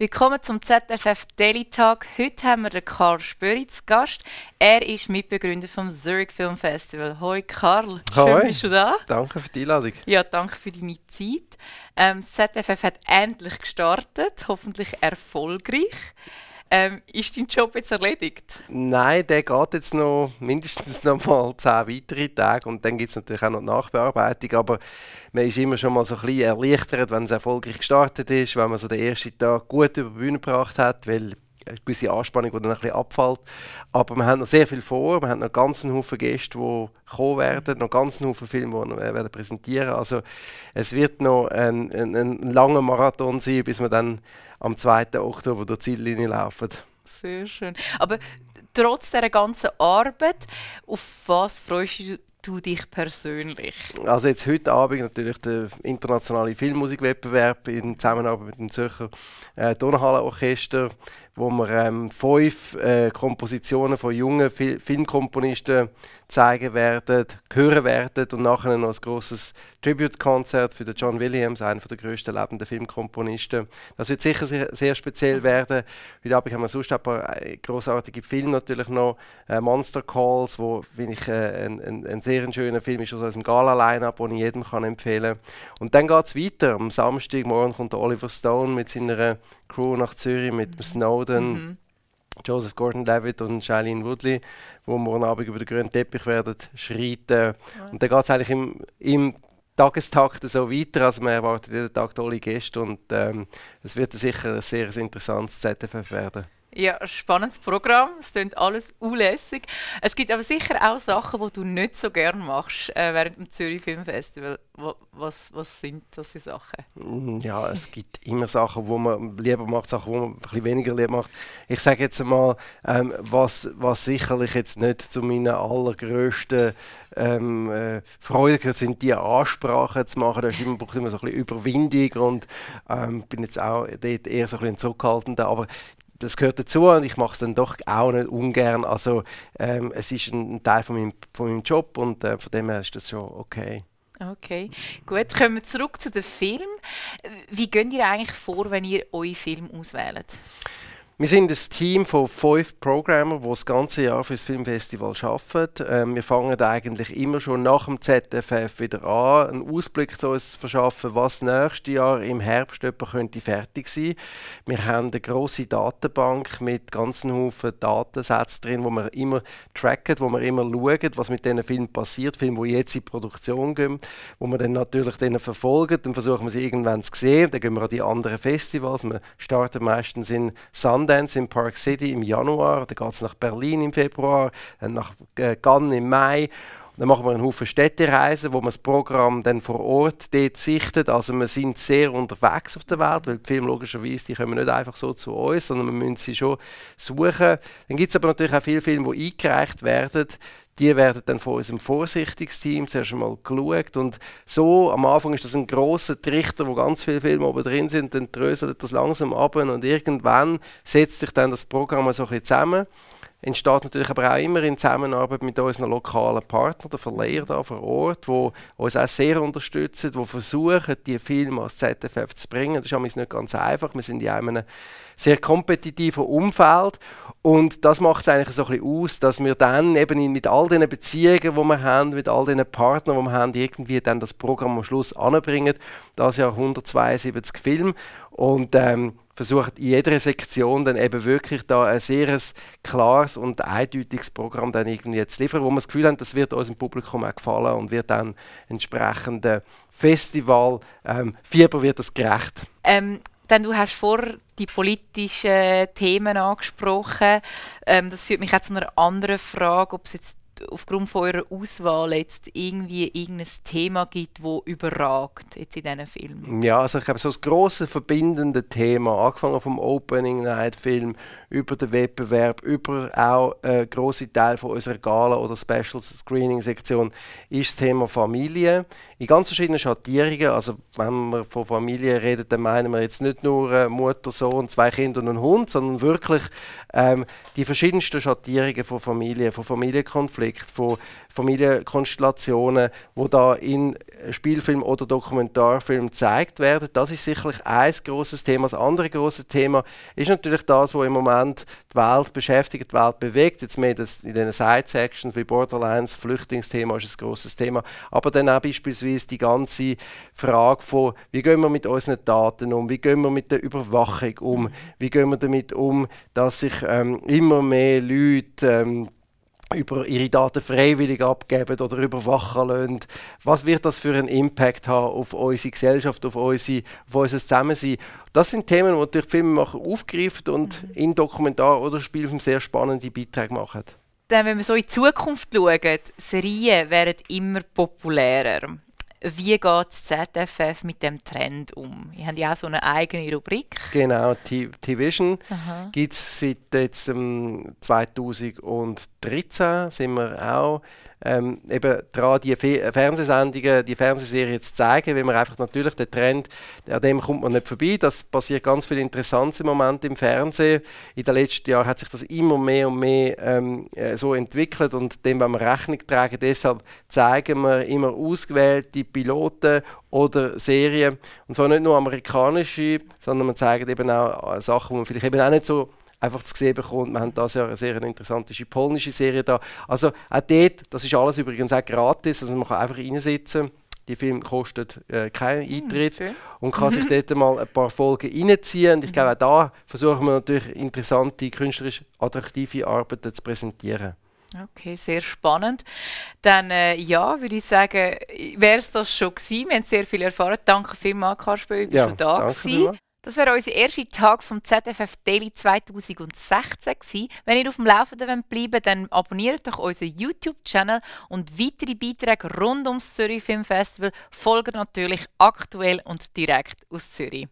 Willkommen zum ZFF Daily Talk. Heute haben wir den Karl Spöritz zu Gast. Er ist Mitbegründer vom Zurich Film Festival. Hoi Karl, schön Hoi. bist du da. Danke für die Einladung. Ja, danke für deine Zeit. Ähm, ZFF hat endlich gestartet, hoffentlich erfolgreich. Ähm, ist dein Job jetzt erledigt? Nein, der geht jetzt noch mindestens noch mal zehn weitere Tage und dann gibt es natürlich auch noch die Nachbearbeitung, aber man ist immer schon mal so ein bisschen erleichtert, wenn es erfolgreich gestartet ist, wenn man so den ersten Tag gut über die Bühne gebracht hat, weil eine gewisse Anspannung, die dann ein bisschen abfällt. Aber wir haben noch sehr viel vor. Wir haben noch ganzen Haufen Gäste, die kommen werden, noch ganzen Haufen Filme, die wir werden präsentieren. Also es wird noch ein, ein, ein langer Marathon sein, bis wir dann am 2. Oktober durch die Ziellinie laufen. Sehr schön. Aber trotz der ganzen Arbeit, auf was freust du du dich persönlich? Also jetzt heute Abend natürlich der internationale Filmmusikwettbewerb in Zusammenarbeit mit dem Zürcher äh, Donauhallenorchester, wo wir ähm, fünf äh, Kompositionen von jungen Fil Filmkomponisten zeigen werden, hören werden und nachher noch ein großes Tribute-Konzert für den John Williams, einen der größten lebenden Filmkomponisten. Das wird sicher sehr, sehr, speziell mhm. werden. Heute Abend haben wir sonst ein paar äh, großartige Filme natürlich noch, äh, Monster Calls, wo finde ich äh, ein, ein, ein, sehr schöner Film ist aus einem Gala-Line-Up, den ich jedem kann empfehlen. Und dann geht es weiter. Am Samstagmorgen kommt der Oliver Stone mit seiner Crew nach Zürich mit dem mhm. Snowden Gordon. Mhm. Joseph Gordon-Levitt und Shailene Woodley, wo morgen Abend über den grünen Teppich werden schreiten. Mhm. Und dann geht es eigentlich im, im Tagestakt so weiter. Also man erwartet jeden Tag tolle Gäste und ähm, es wird sicher ein sehr interessantes ZFF werden. Ja, spannendes Programm. Es klingt alles unlässig. Es gibt aber sicher auch Sachen, die du nicht so gerne machst äh, während dem Zürich Film Festival. Was, was sind das für Sachen? Mm, ja, es gibt immer Sachen, die man lieber macht, Sachen, die man ein bisschen weniger lieber macht. Ich sage jetzt mal, ähm, was, was sicherlich jetzt nicht zu meinen allergrößten ähm, äh, Freude gehört, sind die Ansprachen zu machen. Da braucht immer so ein bisschen Überwindung und ähm, bin jetzt auch dort eher so ein bisschen zurückhaltender. Aber das gehört dazu und ich mache es dann doch auch nicht ungern. Also ähm, es ist ein Teil von meinem, von meinem Job und äh, von dem her ist das schon okay. Okay, gut. Kommen wir zurück zu den Film. Wie geht ihr eigentlich vor, wenn ihr euren Film auswählt? Wir sind ein Team von fünf Programmern, die das ganze Jahr für das Filmfestival arbeiten. Ähm, wir fangen eigentlich immer schon nach dem ZFF wieder an, einen Ausblick zu uns verschaffen, was nächstes Jahr im Herbst könnte fertig sein Wir haben eine grosse Datenbank mit ganzen Haufen Datensätzen drin, wo wir immer tracken, wo wir immer schauen, was mit diesen Filmen passiert, Filme, die jetzt in Produktion gehen, wo wir dann natürlich denen verfolgen, dann versuchen wir sie irgendwann zu sehen, dann gehen wir an die anderen Festivals. Wir starten meistens in Sand Sundance in Park City im Januar, dann geht es nach Berlin im Februar, dann nach äh, Cannes im Mai. Dann machen wir einen Haufen Städtereisen, wo man das Programm dann vor Ort dort sichtet. Also wir sind sehr unterwegs auf der Welt, weil die Filme logischerweise, die kommen nicht einfach so zu uns, sondern wir müssen sie schon suchen. Dann gibt es aber natürlich auch viele Filme, die eingereicht werden, die werden dann von unserem Vorsichtigsteam zuerst einmal geschaut und so, am Anfang ist das ein großer Trichter, wo ganz viele Filme oben drin sind, dann dröselt das langsam ab und irgendwann setzt sich dann das Programm so ein bisschen zusammen entsteht natürlich aber auch immer in Zusammenarbeit mit unseren lokalen Partnern, den Verleiher da vor Ort, die uns auch sehr unterstützen, die versuchen, die Filme als ZFF zu bringen. Das ist nicht ganz einfach. Wir sind ja in einem sehr kompetitiven Umfeld und das macht es eigentlich so ein bisschen aus, dass wir dann eben mit all den Beziehungen, die wir haben, mit all den Partnern, die wir haben, irgendwie dann das Programm am Schluss anbringen. Das Jahr 172 Filme und ähm, versucht in jeder Sektion dann eben wirklich da ein sehr klares und eindeutiges Programm dann irgendwie zu liefern, wo wir das Gefühl haben, das wird unserem Publikum auch gefallen und wird dann entsprechende äh, Festival ähm, Fieber wird das gerecht. Ähm, denn du hast vor die politischen Themen angesprochen. Ähm, das führt mich auch zu einer anderen Frage, ob es jetzt aufgrund von eurer Auswahl jetzt irgendwie irgendein Thema gibt, wo überragt jetzt in diesen Filmen? Ja, also ich glaube, so ein grosses verbindende Thema, angefangen vom Opening Night Film, über den Wettbewerb, über auch äh, große Teil von unserer Gala oder Special Screening Sektion, ist das Thema Familie in ganz verschiedenen Schattierungen. Also wenn wir von Familie reden, dann meinen wir jetzt nicht nur äh, Mutter, Sohn, zwei Kinder und einen Hund, sondern wirklich ähm, die verschiedensten Schattierungen von Familie, von Familienkonflikten Aspekt von Familienkonstellationen, wo da in Spielfilm oder Dokumentarfilm gezeigt werden. Das ist sicherlich ein großes Thema. Das andere große Thema ist natürlich das, was im Moment die Welt beschäftigt, die Welt bewegt. Jetzt mehr das, in den Side-Sections wie Borderlands, Flüchtlingsthema ist ein großes Thema. Aber dann auch beispielsweise die ganze Frage von, wie gehen wir mit unseren Daten um, wie gehen wir mit der Überwachung um, mhm. wie gehen wir damit um, dass sich ähm, immer mehr Leute ähm, über ihre Daten freiwillig abgeben oder überwachen lassen. Was wird das für einen Impact haben auf unsere Gesellschaft, auf, unsere, auf unser Zusammensein? Das sind Themen, die natürlich Filmemacher aufgreifen und mhm. in Dokumentar oder Spielfilm sehr spannende Beiträge machen. Dann, wenn wir so in die Zukunft schauen, Serien werden immer populärer wie geht ZFF mit dem Trend um? Ihr habt ja auch so eine eigene Rubrik. Genau, T-Vision gibt es seit jetzt, ähm, 2013, sind wir auch ähm, eben daran, die Fe äh, Fernsehsendungen, die Fernsehserien zu zeigen, weil man einfach natürlich den Trend, an dem kommt man nicht vorbei. Das passiert ganz viel Interessantes im Moment im Fernsehen. In den letzten Jahren hat sich das immer mehr und mehr ähm, äh, so entwickelt und dem wollen wir Rechnung tragen. Deshalb zeigen wir immer ausgewählte Piloten oder Serien. Und zwar nicht nur amerikanische, sondern wir zeigen eben auch äh, Sachen, die man vielleicht eben auch nicht so einfach zu sehen bekommt. Wir haben das ja eine sehr interessante polnische Serie da. Also auch dort, das ist alles übrigens auch gratis, also man kann einfach reinsitzen. Die Film kostet äh, keinen hm, Eintritt mhm, und kann sich dort mal ein paar Folgen reinziehen. Und ich glaube, auch da versuchen wir natürlich interessante, künstlerisch attraktive Arbeiten zu präsentieren. Okay, sehr spannend. Dann äh, ja, würde ich sagen, wäre es das schon gewesen. Wir haben sehr viel erfahren. Danke vielmals, Kasper, du bist ja, schon da gewesen. Das wäre unser erster Tag vom ZFF Daily 2016 gewesen. Wenn ihr auf dem Laufenden bleiben wollt, dann abonniert doch unseren YouTube-Channel und weitere Beiträge rund ums Zürich Film Festival folgen natürlich aktuell und direkt aus Zürich.